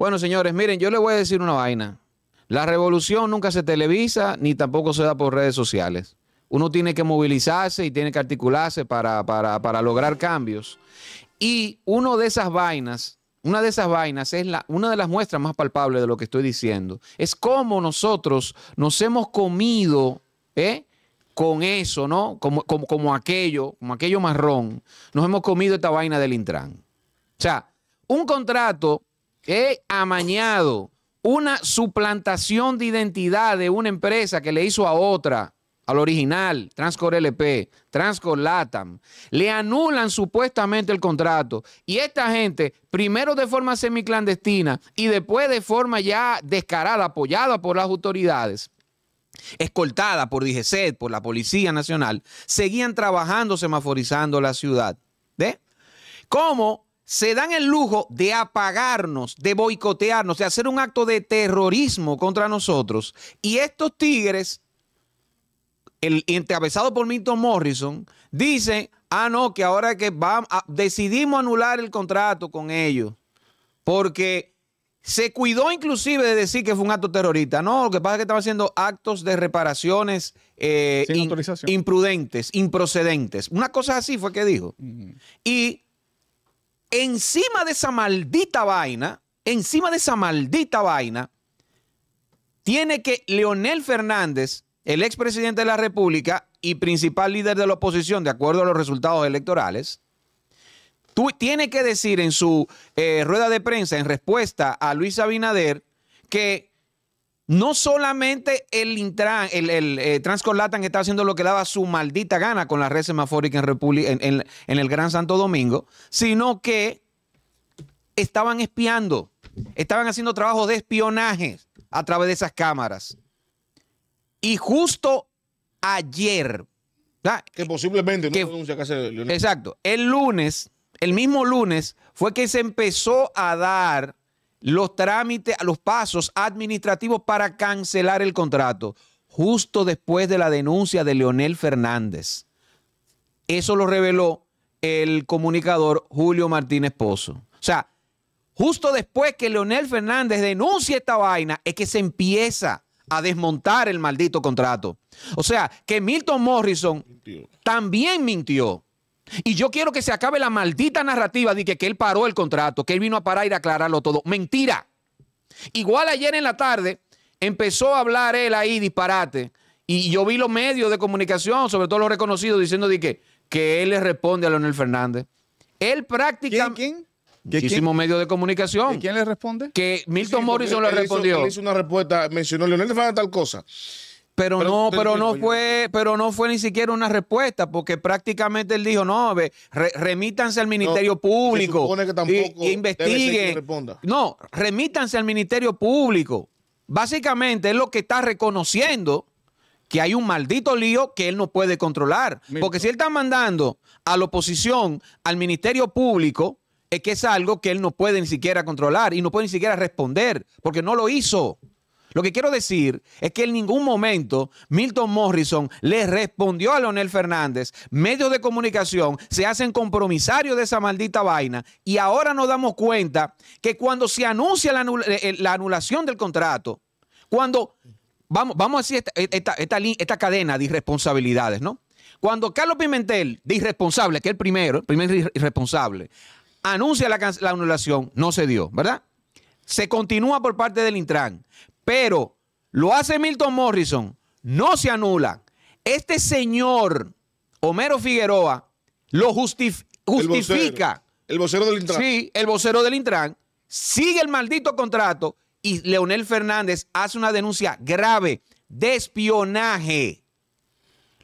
Bueno, señores, miren, yo les voy a decir una vaina. La revolución nunca se televisa ni tampoco se da por redes sociales. Uno tiene que movilizarse y tiene que articularse para, lograr cambios. Y una de esas vainas una de esas vainas es la, una de las muestras más palpables de lo que estoy diciendo. Es cómo nosotros nos hemos comido ¿eh? con eso, ¿no? Como, como, como, aquello, como aquello marrón, nos hemos comido esta vaina del Intran. O sea, un contrato he amañado una suplantación de identidad de una empresa que le hizo a otra, al original, Transcor LP, Transcor Latam, le anulan supuestamente el contrato. Y esta gente, primero de forma semiclandestina y después de forma ya descarada, apoyada por las autoridades, escoltada por DGCET, por la Policía Nacional, seguían trabajando semaforizando la ciudad. ¿De? ¿Cómo se dan el lujo de apagarnos, de boicotearnos, de hacer un acto de terrorismo contra nosotros. Y estos tigres, el encabezado por Milton Morrison, dicen, ah, no, que ahora que vamos, a, ah, decidimos anular el contrato con ellos, porque se cuidó inclusive de decir que fue un acto terrorista. No, lo que pasa es que estaba haciendo actos de reparaciones eh, imprudentes, improcedentes. Una cosa así fue que dijo. Y encima de esa maldita vaina, encima de esa maldita vaina, tiene que Leonel Fernández, el expresidente de la República y principal líder de la oposición, de acuerdo a los resultados electorales, tiene que decir en su eh, rueda de prensa en respuesta a Luis Abinader que no solamente el transcorlatan el, eh, estaba haciendo lo que daba su maldita gana con la red semafórica en, el Gran Santo Domingo, sino que estaban espiando, estaban haciendo trabajo de espionaje a través de esas cámaras. Y justo ayer, que posiblemente denuncia que Exacto, el lunes, el mismo lunes, fue que se empezó a dar los trámites, los pasos administrativos para cancelar el contrato, justo después de la denuncia de Leonel Fernández. Eso lo reveló el comunicador Julio Martínez Pozo. O sea, justo después que Leonel Fernández denuncia esta vaina, es que se empieza a desmontar el maldito contrato. O sea, que Milton Morrison también mintió. Y yo quiero que se acabe la maldita narrativa de que, que él paró el contrato, que él vino a parar y a aclararlo todo. Mentira. Igual ayer en la tarde empezó a hablar él ahí disparate. Y yo vi los medios de comunicación, sobre todo los reconocidos, diciendo de que, él le responde a Leonel Fernández. Él prácticamente... ¿Quién? quién? Muchísimos medios de comunicación. ¿Y quién le responde? Que Milton Morrison le respondió. es hizo una respuesta, mencionó Leonel Fernández tal cosa. Pero, no, pero no fue, pero no fue ni siquiera una respuesta, porque prácticamente él dijo, no, ve, remítanse al Ministerio Público. Que y, investiguen. no, remítanse al Ministerio Público. Básicamente es lo que está reconociendo que hay un maldito lío que él no puede controlar. Porque si él está mandando a la oposición, al Ministerio Público, es que es algo que él no puede ni siquiera controlar y no puede ni siquiera responder, porque no lo hizo. Lo que quiero decir es que en ningún momento Milton Morrison le respondió a Leonel Fernández. Medios de comunicación se hacen compromisarios de esa maldita vaina y ahora nos damos cuenta que cuando se anuncia la, eh, anulación del contrato, cuando, vamos, vamos a decir esta, cadena de irresponsabilidades, ¿no? Cuando Carlos Pimentel, de irresponsable, que es el primero, el primer irresponsable, anuncia la, la anulación, no se dio, ¿verdad? se continúa por parte del Intran pero lo hace Milton Morrison, no se anula. Este señor, Homero Figueroa, lo justifica. El vocero, del Intran. Sí, el vocero del Intran. Sigue el maldito contrato y Leonel Fernández hace una denuncia grave de espionaje.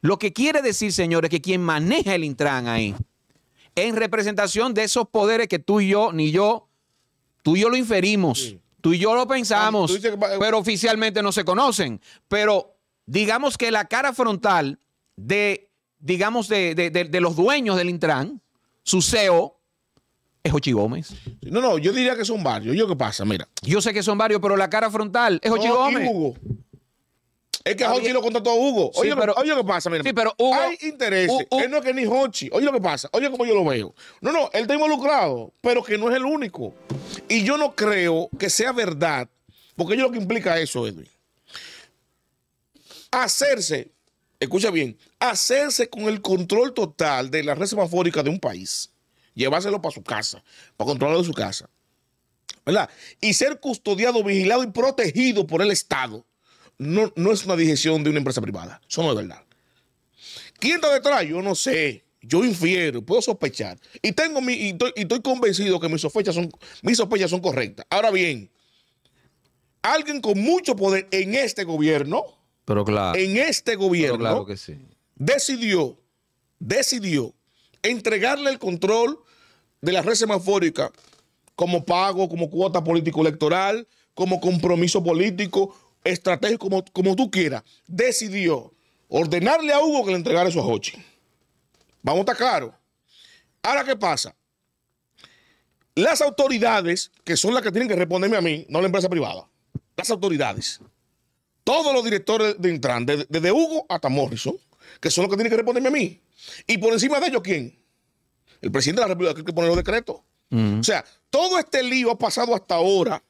Lo que quiere decir, señores, que quien maneja el Intran ahí, en representación de esos poderes que tú y yo, ni yo, tú y yo lo inferimos, Tú y yo lo pensamos, eh, pero oficialmente no se conocen. Pero digamos que la cara frontal de, digamos, de, de, de, los dueños del Intran, su CEO, es Ochi Gómez. No, no, yo diría que son varios. ¿Yo qué pasa? Mira. Yo sé que son varios, pero la cara frontal es Ochi Gómez. Y es que a Hochi lo contrató a Hugo. Oye, pero, oye lo que pasa, mira. hay interés. Él no es que ni Hochi. Oye lo que pasa. Oye como yo lo veo. No, no, él está involucrado, pero que no es el único. Y yo no creo que sea verdad, porque yo lo que implica eso, Edwin. Hacerse, escucha bien, hacerse con el control total de la red semafórica de un país. Llevárselo para su casa, para controlarlo de su casa. ¿Verdad? Y ser custodiado, vigilado y protegido por el Estado no, es una digestión de una empresa privada. Eso no es verdad. ¿Quién está detrás? Yo no sé. Yo infiero, puedo sospechar. Y tengo mi, y estoy, convencido que mis sospechas, son, mis sospechas son correctas. Ahora bien, alguien con mucho poder en este gobierno, pero claro, en este gobierno, decidió, decidió entregarle el control de la red semafórica como pago, como cuota político-electoral, como compromiso político, estratégico, como, como tú quieras, decidió ordenarle a Hugo que le entregara esos a Vamos a estar claros. Ahora, ¿qué pasa? Las autoridades, que son las que tienen que responderme a mí, no la empresa privada, las autoridades, todos los directores de Intran, desde, Hugo hasta Morrison, que son los que tienen que responderme a mí. Y por encima de ellos, ¿quién? El presidente de la República que tiene que poner los decretos. O sea, todo este lío ha pasado hasta ahora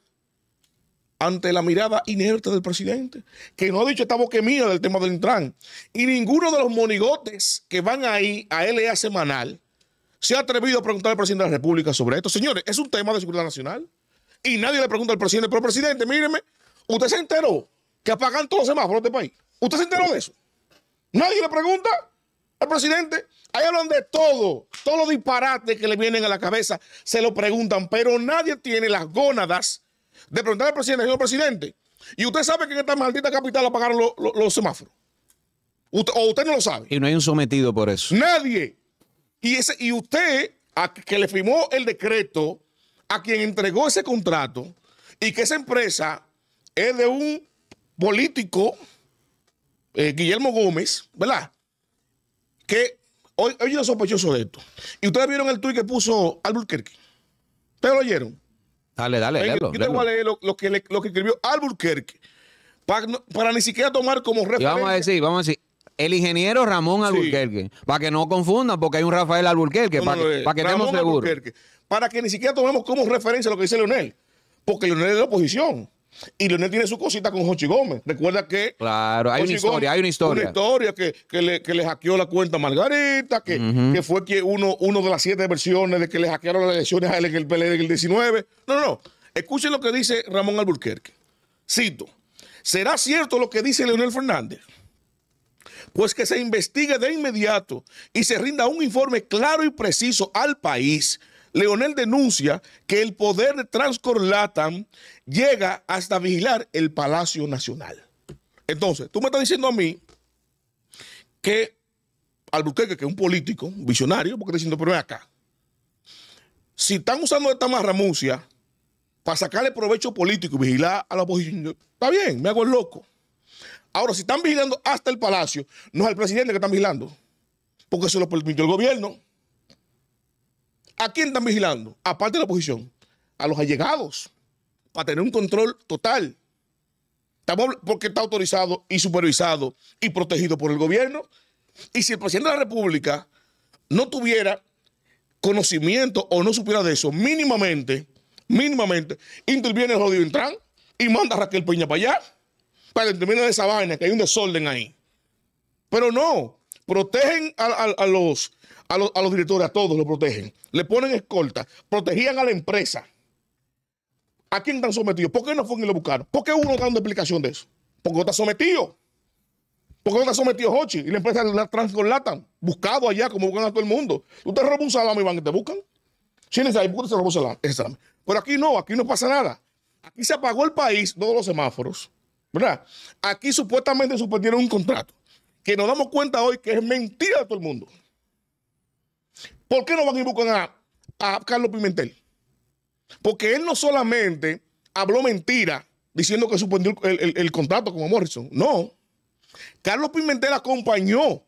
ante la mirada inerte del presidente, que no ha dicho esta mía del tema del Intran. Y ninguno de los monigotes que van ahí a LEA semanal se ha atrevido a preguntar al presidente de la República sobre esto. Señores, es un tema de seguridad nacional. Y nadie le pregunta al presidente, pero presidente, míreme, usted se enteró que apagan todos los semáforos de este país. ¿Usted se enteró de eso? Nadie le pregunta al presidente. Ahí hablan de todo, todos los disparates que le vienen a la cabeza, se lo preguntan, pero nadie tiene las gónadas de preguntar al presidente, señor presidente, y usted sabe que en esta maldita capital apagaron lo, los semáforos. o usted no lo sabe. Y no hay un sometido por eso. Nadie. Y, ese, y usted, que le firmó el decreto, a quien entregó ese contrato, y que esa empresa es de un político, eh, Guillermo Gómez, ¿verdad? Que hoy, hoy sospechoso de esto. Y ustedes vieron el tuit que puso Albuquerque. ¿Ustedes lo oyeron? Dale, dale, Yo leer lo, que, escribió Alburquerque para, ni siquiera tomar como referencia. vamos a decir, vamos a decir, el ingeniero Ramón Alburquerque para que no confundan, porque hay un Rafael Alburquerque para, que, no, eh, para que estemos seguros. Para que ni siquiera tomemos como referencia lo que dice Leonel, porque Leonel es de la oposición. Y Leonel tiene su cosita con Jochi Gómez. Recuerda que. Claro, hay una historia, hay una historia. Una historia que, le, que hackeó la cuenta a Margarita, que, fue que uno, uno de las siete versiones de que le hackearon las elecciones a él en el PLD en 19. No, no, no. Escuchen lo que dice Ramón Alburquerque. Cito. ¿Será cierto lo que dice Leonel Fernández? Pues que se investigue de inmediato y se rinda un informe claro y preciso al país Leonel denuncia que el poder de Transcorlatan llega hasta vigilar el Palacio Nacional. Entonces, tú me estás diciendo a mí que Albuquerque, que es un político, un visionario, porque estoy diciendo, pero acá. Si están usando esta marramucia para sacarle provecho político y vigilar a la oposición, está bien, me hago el loco. Ahora, si están vigilando hasta el palacio, no es al presidente que están vigilando, porque se lo permitió el gobierno. ¿A quién están vigilando? Aparte de la oposición, a los allegados, para tener un control total. porque está autorizado y supervisado y protegido por el gobierno. Y si el presidente de la República no tuviera conocimiento o no supiera de eso, mínimamente, mínimamente, interviene el jodido Intran y manda a Raquel Peña para allá para que esa vaina, que hay un desorden ahí. Pero no, protegen a los a, los directores, a todos lo protegen. Le ponen escolta, protegían a la empresa. ¿A quién están sometidos? ¿Por qué no fueron y lo buscaron? ¿Por qué uno está dando explicación de eso? Porque no está sometido. Porque no está sometido Hochi y la empresa la transcolatan. Buscado allá, como buscan a todo el mundo. ¿Usted te un salame y van te buscan. Si ¿Sí ahí, se robó ese salami. Pero aquí no, aquí no pasa nada. Aquí se apagó el país, todos los semáforos. ¿Verdad? Aquí supuestamente suspendieron un contrato. Que nos damos cuenta hoy que es mentira de todo el mundo. ¿Por qué no van a buscan a, Carlos Pimentel? Porque él no solamente habló mentira diciendo que suspendió el, contrato con Morrison. No. Carlos Pimentel acompañó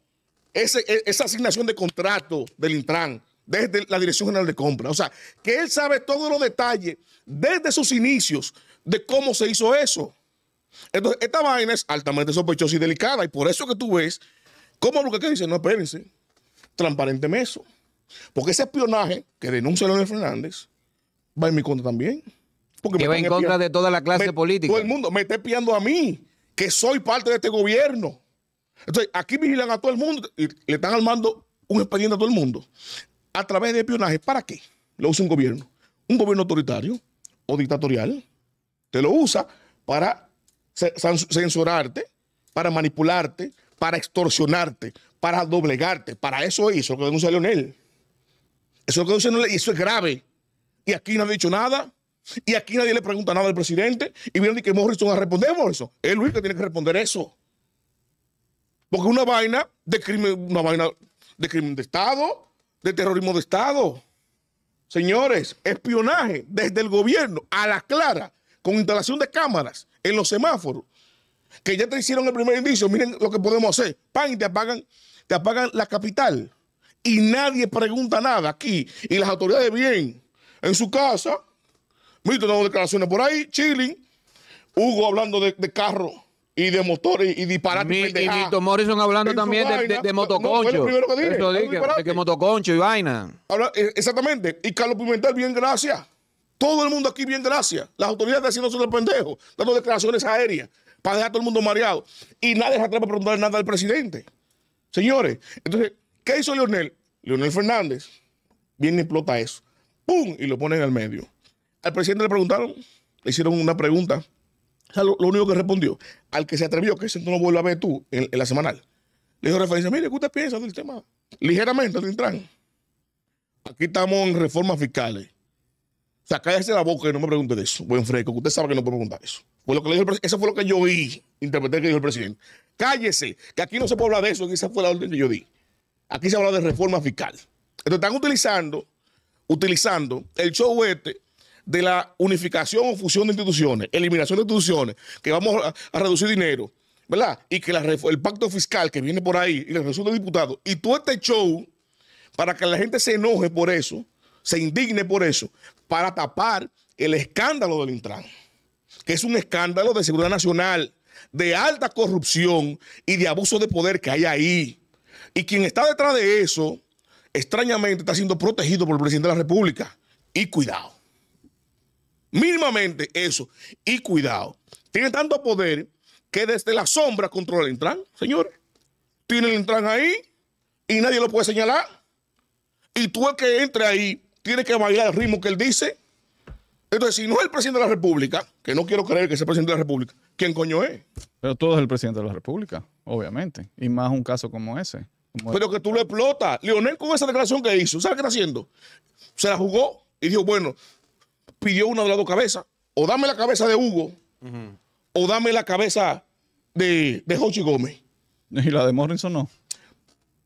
e, esa asignación de contrato del Intran desde la Dirección General de Compras. O sea, que él sabe todos los detalles desde sus inicios de cómo se hizo eso. Entonces, esta vaina es altamente sospechosa y delicada. Y por eso que tú ves cómo lo que dice, no, espérense, transparente eso. Porque ese espionaje que denuncia Leonel Fernández va en mi contra también. que va en contra de toda la clase política. Todo el mundo me está espiando a mí, que soy parte de este gobierno. Entonces, aquí vigilan a todo el mundo y le están armando un expediente a todo el mundo. A través de espionaje, ¿para qué? Lo usa un gobierno. Un gobierno autoritario o dictatorial. Te lo usa para censurarte, para manipularte, para extorsionarte, para doblegarte. Para eso hizo lo que denuncia Leonel. Eso es lo que dice, no y eso es grave. Y aquí no ha dicho nada. Y aquí nadie le pregunta nada al presidente. Y vieron que Morrison a responder Morrison. Es Luis que tiene que responder eso. Porque una vaina de crimen, una vaina de crimen de Estado, de terrorismo de Estado. Señores, espionaje desde el gobierno a la clara, con instalación de cámaras en los semáforos, que ya te hicieron el primer indicio, miren lo que podemos hacer. Pan y te apagan, te apagan la capital y nadie pregunta nada aquí. Y las autoridades bien en su casa. Mito dando declaraciones por ahí, chilling. Hugo hablando de, carro y de motores y disparate. y Mito Morrison hablando también de, de, de, motoconcho. que motoconcho y vaina. Eh, exactamente. Y Carlos Pimentel, bien, gracias. Todo el mundo aquí, bien, gracias. Las autoridades haciendo son pendejo, dando declaraciones aéreas para dejar a todo el mundo mareado. Y nadie se atreve a preguntar nada al presidente. Señores, entonces ¿Qué hizo Leonel? Leonel Fernández viene y explota eso. ¡Pum! Y lo pone en el medio. Al presidente le preguntaron, le hicieron una pregunta. O sea, lo, único que respondió, al que se atrevió, que ese no lo a ver tú en, la semanal, le dijo referencia, mire, ¿qué usted piensa del tema? Ligeramente, Aquí estamos en reformas fiscales. O sea, cállese la boca y no me pregunte de eso. Buen fresco, usted sabe que no puede preguntar eso. eso fue lo que yo oí, interpreté que dijo el presidente. Cállese, que aquí no se puede hablar de eso, que esa fue la orden que yo di. Aquí se habla de reforma fiscal. Entonces están utilizando, utilizando el show este de la unificación o fusión de instituciones, eliminación de instituciones, que vamos a, reducir dinero, ¿verdad? Y que el pacto fiscal que viene por ahí y los resulta diputado. y todo este show para que la gente se enoje por eso, se indigne por eso, para tapar el escándalo del Intran, que es un escándalo de seguridad nacional, de alta corrupción y de abuso de poder que hay ahí. Y quien está detrás de eso, extrañamente, está siendo protegido por el presidente de la República. Y cuidado. Mínimamente eso. Y cuidado. Tiene tanto poder que desde la sombra controla el Intran, señores. Tiene el Intran ahí y nadie lo puede señalar. Y tú el que entre ahí tiene que bailar el ritmo que él dice. Entonces, si no es el presidente de la República, que no quiero creer que sea el presidente de la República, ¿quién coño es? Pero todo es el presidente de la República, obviamente. Y más un caso como ese. Pero que tú lo explotas. Leonel con esa declaración que hizo, ¿sabes qué está haciendo? Se la jugó y dijo, bueno, pidió una de las dos O dame la cabeza de Hugo, o dame la cabeza de, de Gómez. Y la de Morrison no.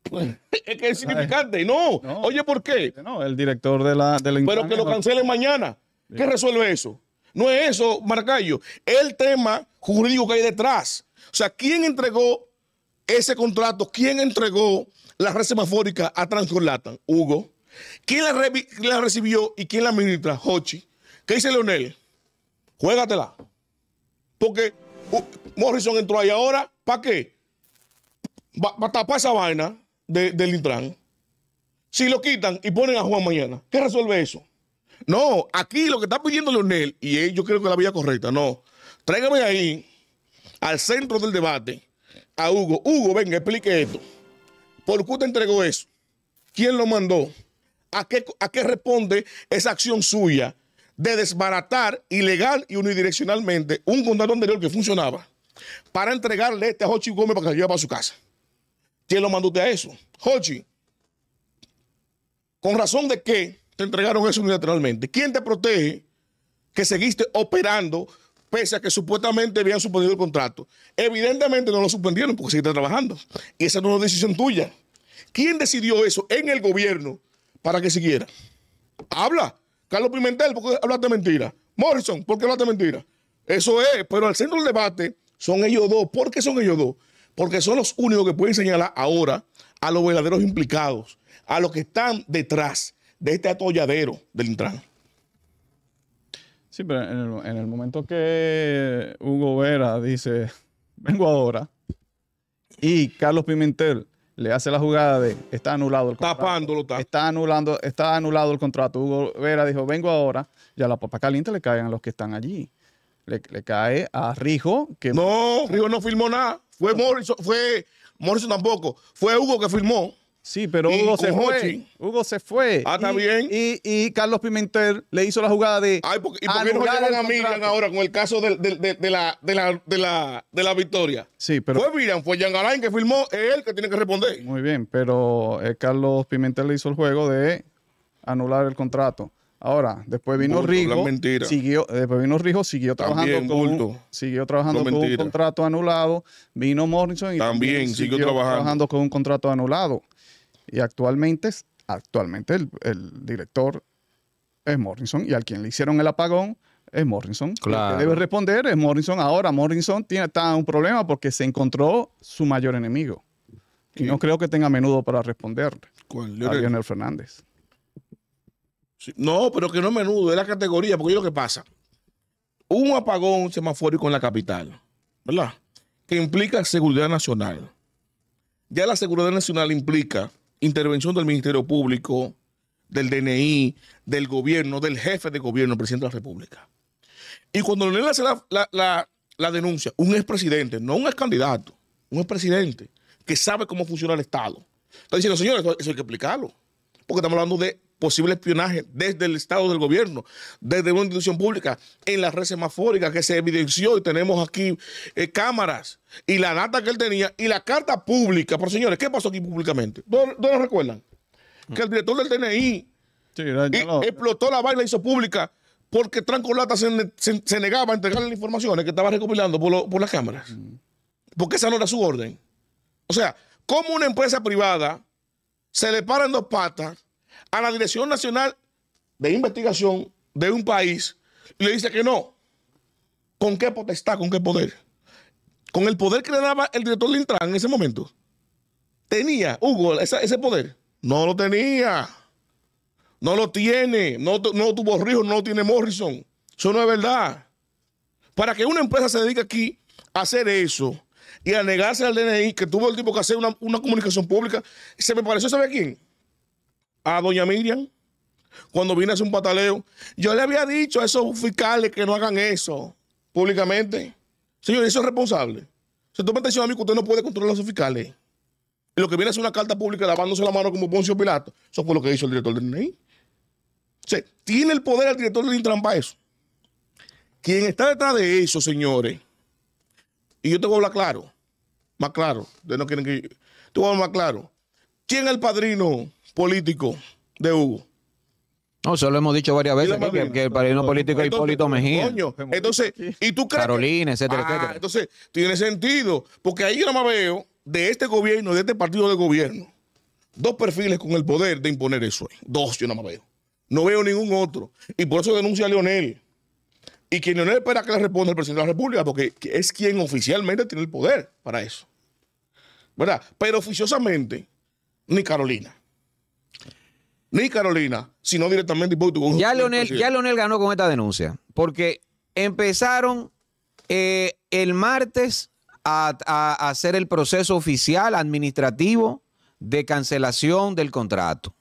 Pues, es que es significante. No. no. Oye, ¿por qué? Este el director de la, Pero que lo cancelen mañana. ¿Qué resuelve eso? No es eso, Marcayo. El tema jurídico que hay detrás. O sea, ¿quién entregó ese contrato, ¿quién entregó la red semafórica a Transcorlatan? Hugo. ¿Quién la, recibió y quién la administra? Hochi. ¿Qué dice Leonel? Juégatela. Porque uh, Morrison entró ahí ahora, ¿para qué? Para tapar esa vaina de, del Intran. Si lo quitan y ponen a Juan mañana, ¿qué resuelve eso? No, aquí lo que está pidiendo Leonel, y eh, yo creo que la vía correcta, no. Tráigame ahí al centro del debate a Hugo. Hugo, venga, explique esto. ¿Por qué te entregó eso? ¿Quién lo mandó? ¿A qué, ¿A responde esa acción suya de desbaratar ilegal y unidireccionalmente un condado anterior que funcionaba para entregarle este a Hochi Gómez para que lo lleve para su casa? ¿Quién lo mandó usted a eso? Hochi, con razón de qué te entregaron eso unilateralmente, ¿quién te protege que seguiste operando pese a que supuestamente habían suspendido el contrato. Evidentemente no lo suspendieron porque sigue trabajando. Y esa no es una decisión tuya. ¿Quién decidió eso en el gobierno para que siguiera? Habla. Carlos Pimentel, porque hablaste mentira. Morrison, porque hablaste mentira. Eso es, pero al centro del debate son ellos dos. ¿Por qué son ellos dos? Porque son los únicos que pueden señalar ahora a los verdaderos implicados, a los que están detrás de este atolladero del Intran. Sí, pero en el, momento que Hugo Vera dice, vengo ahora, y Carlos Pimentel le hace la jugada de, está anulado el contrato. está anulando, está anulado el contrato. Hugo Vera dijo, vengo ahora, ya la papa caliente le caen a los que están allí. Le, cae a Rijo, que... No, Rijo no firmó nada. Fue Morrison, fue Morrison tampoco. Fue Hugo que firmó. Sí, pero Hugo se fue. Hugo se fue. Ah, está y, bien. Y, Carlos Pimentel le hizo la jugada de. Ay, ¿Y por qué a Miriam ahora con el caso de, de, la, de, la, victoria? Sí, pero. Fue Miriam, fue Jan Alain que firmó, es él que tiene que responder. Muy bien, pero eh, Carlos Pimentel le hizo el juego de anular el contrato. Ahora, después vino eh, Rigo. Siguió, después vino Rijo, siguió trabajando con siguió trabajando un contrato anulado. Vino Morrison y también, siguió, trabajando. trabajando. con un contrato anulado. Y actualmente, actualmente el, director es Morrison y al quien le hicieron el apagón es Morrison. Claro. que debe responder es Morrison. Ahora Morrison tiene está un problema porque se encontró su mayor enemigo. Y no creo que tenga menudo para responder ¿Cuál? a Lionel Fernández. No, pero que no es menudo, es la categoría, porque yo lo que pasa. Un apagón semafórico en la capital, ¿verdad? Que implica seguridad nacional. Ya la seguridad nacional implica intervención del Ministerio Público, del DNI, del gobierno, del jefe de gobierno, presidente de la República. Y cuando Leonel hace la, denuncia, un expresidente, no un ex candidato, un expresidente que sabe cómo funciona el Estado, está diciendo, señores, eso hay que explicarlo, porque estamos hablando de posible espionaje desde el Estado del gobierno, desde una institución pública, en las red semafórica que se evidenció y tenemos aquí eh, cámaras y la data que él tenía y la carta pública. Pero señores, ¿qué pasó aquí públicamente? ¿Dónde lo recuerdan? Que el director del TNI e explotó la vaina y hizo pública porque Trancolata se, negaba a entregarle las informaciones que estaba recopilando por, las cámaras. Mm. Porque esa no era su orden. O sea, como una empresa privada se le paran dos patas a la Dirección Nacional de Investigación de un país le dice que no. ¿Con qué potestad? ¿Con qué poder? Con el poder que le daba el director de en ese momento. ¿Tenía Hugo ese poder? No lo tenía. No lo tiene. No, no tuvo Rijo, no lo tiene Morrison. Eso no es verdad. Para que una empresa se dedique aquí a hacer eso y a negarse al DNI, que tuvo el tiempo que hacer una, una comunicación pública, se me pareció, ¿sabe quién? a doña Miriam cuando viene a hacer un pataleo. Yo le había dicho a esos fiscales que no hagan eso públicamente. Señor, eso es responsable. ...se tú atención a mí que usted no puede controlar a los fiscales, y lo que viene es una carta pública lavándose la mano como Poncio Pilato, eso fue lo que hizo el director del la O tiene el poder el director del Intran para eso. Quien está detrás de eso, señores, y yo tengo voy hablar claro, más claro, de no quieren que te hablar más claro. ¿Quién es el padrino político de Hugo. No, se lo hemos dicho varias veces que, el padrino político es Hipólito Mejía. entonces, ¿y tú Carolina, ah, etcétera, Entonces, tiene sentido, porque ahí yo no me veo de este gobierno, de este partido de gobierno, dos perfiles con el poder de imponer eso. Dos yo no me veo. No veo ningún otro. Y por eso denuncia a Leonel. Y que Leonel espera que le responda el presidente de la República, porque es quien oficialmente tiene el poder para eso. ¿Verdad? Pero oficiosamente, ni Carolina ni Carolina, sino directamente Ya Leonel, ya Leonel ganó con esta denuncia, porque empezaron eh, el martes a, hacer el proceso oficial administrativo de cancelación del contrato.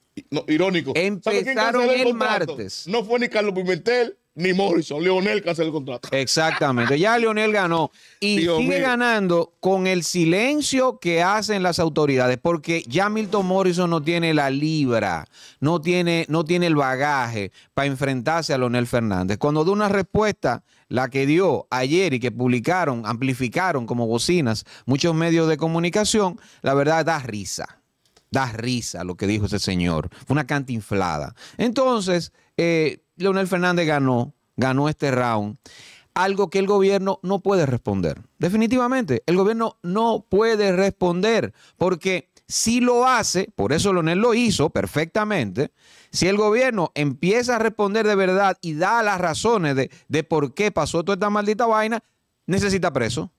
irónico. Empezaron el, el martes. No fue ni Carlos Pimentel, ni Morrison, Leonel canceló el contrato. Exactamente, ya Leonel ganó y sigue ganando con el silencio que hacen las autoridades, porque ya Milton Morrison no tiene la libra, no tiene, no tiene el bagaje para enfrentarse a Leonel Fernández. Cuando da una respuesta, la que dio ayer y que publicaron, amplificaron como bocinas muchos medios de comunicación, la verdad da risa. Da risa lo que dijo ese señor. Fue una cantinflada. Entonces, eh, Leonel Fernández ganó, ganó este round. Algo que el gobierno no puede responder. Definitivamente, el gobierno no puede responder porque si lo hace, por eso Leonel lo hizo perfectamente, si el gobierno empieza a responder de verdad y da las razones de, por qué pasó toda esta maldita vaina, necesita preso.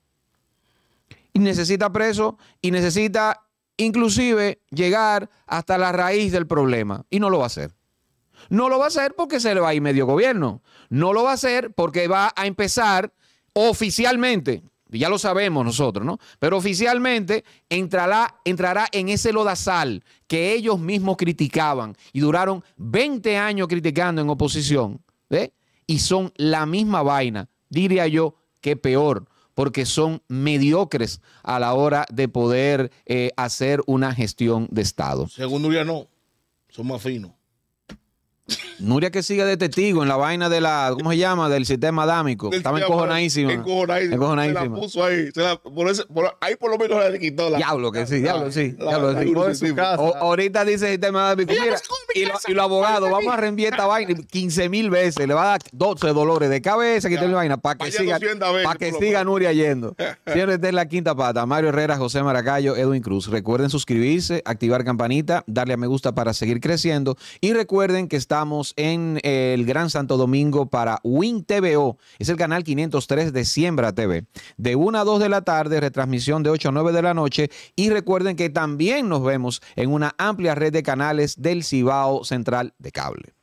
Y necesita preso y necesita inclusive llegar hasta la raíz del problema. Y no lo va a hacer. No lo va a hacer porque se le va a ir medio gobierno. No lo va a hacer porque va a empezar oficialmente, ya lo sabemos nosotros, ¿no? Pero oficialmente entrará, en ese lodazal que ellos mismos criticaban y duraron 20 años criticando en oposición. Y son la misma vaina, diría yo, que peor porque son mediocres a la hora de poder eh, hacer una gestión de Estado. Según Uriano, no, son más finos. Nuria que sigue de testigo en la vaina de la, ¿cómo se llama? Del sistema adámico. está Estaba encojonadísima. Encojonadísima. encojonadísima. Se la puso ahí. por ahí por lo menos le quitó la. Diablo que sí, diablo sí. Diablo sí. ahorita dice el sistema adámico. Mira, y, y los abogados, vamos a reenviar esta vaina 15 mil veces. Le va a dar 12 dolores de cabeza la vaina para que siga, para que siga Nuria yendo. siempre de la quinta pata. Mario Herrera, José Maracayo, Edwin Cruz. Recuerden suscribirse, activar campanita, darle a me gusta para seguir creciendo. Y recuerden que está estamos en eh, el Gran Santo Domingo para Win TVO. Es el canal 503 de Siembra TV. De 1 a 2 de la tarde, retransmisión de 8 a 9 de la noche. Y recuerden que también nos vemos en una amplia red de canales del Cibao Central de Cable.